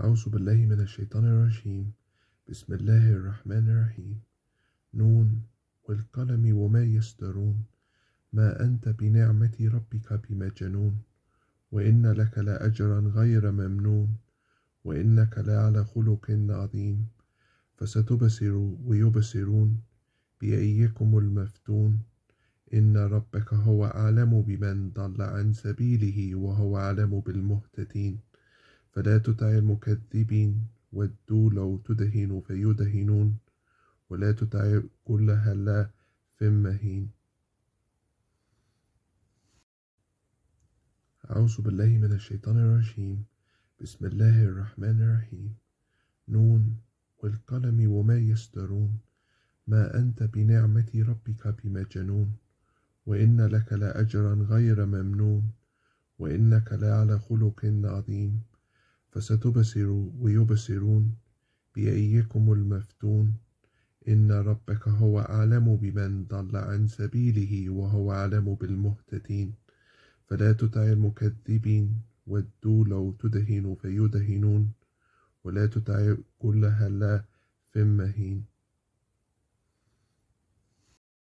أعوذ بالله من الشيطان الرجيم بسم الله الرحمن الرحيم نون والقلم وما يسترون ما أنت بنعمة ربك بمجنون وإن لك لأجرا غير ممنون وإنك لعلى خلق عظيم فستبصر ويبصرون بأيكم المفتون إن ربك هو أعلم بمن ضل عن سبيله وهو أعلم بالمهتدين فلا تطع المكذبين ودوا لو تدهنوا فيدهنون ولا تطع كل هلا في مهين أعوذ بالله من الشيطان الرجيم بسم الله الرحمن الرحيم نون والقلم وما يسترون ما أنت بنعمة ربك بمجنون وإن لك لأجرا غير ممنون وإنك لعلى خلق عظيم فستبصر ويبصرون بأيكم المفتون إن ربك هو أعلم بمن ضل عن سبيله وهو أعلم بالمهتدين فلا تطع المكذبين ودوا لو تدهن فيدهنون ولا تطع كل هلاف مهين